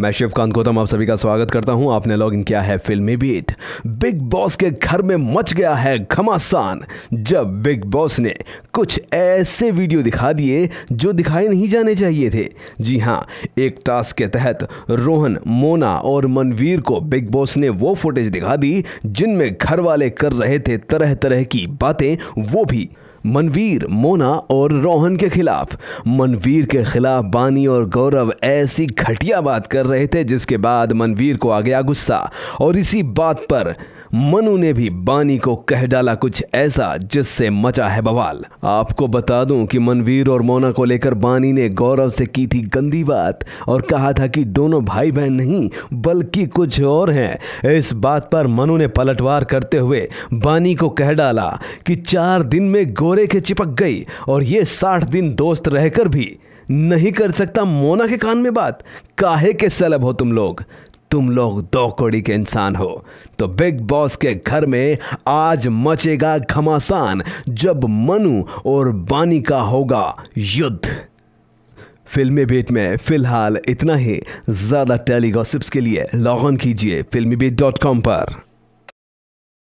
मैं शिवकांत गौतम आप सभी का स्वागत करता हूं आपने लॉग इन किया है फिल्मी बीट बिग बॉस के घर में मच गया है घमासान जब बिग बॉस ने कुछ ऐसे वीडियो दिखा दिए जो दिखाए नहीं जाने चाहिए थे जी हाँ एक टास्क के तहत रोहन मोना और मनवीर को बिग बॉस ने वो फुटेज दिखा दी जिनमें घर वाले कर रहे थे तरह तरह की बातें वो भी मनवीर मोना और रोहन के खिलाफ मनवीर के खिलाफ बानी और गौरव ऐसी घटिया बात कर रहे थे जिसके बाद मनवीर को आ गया गुस्सा और इसी बात पर मनु ने भी बानी को कह डाला कुछ ऐसा जिससे मचा है बवाल आपको बता दूं कि मनवीर और मोना को लेकर बानी ने गौरव से की थी गंदी बात और कहा था कि दोनों भाई बहन नहीं बल्कि कुछ और हैं इस बात पर मनु ने पलटवार करते हुए बानी को कह डाला कि चार दिन में गोरे के चिपक गई और ये साठ दिन दोस्त रहकर भी नहीं कर सकता मोना के कान में बात काहे के सलब हो तुम लोग तुम लोग दो कौड़ी के इंसान हो तो बिग बॉस के घर में आज मचेगा घमासान जब मनु और बानी का होगा युद्ध फिल्मी बीट में फिलहाल इतना ही ज़्यादा टेलीगॉसिप्स के लिए लॉग ऑन कीजिए फिल्मी बीट डॉट कॉम पर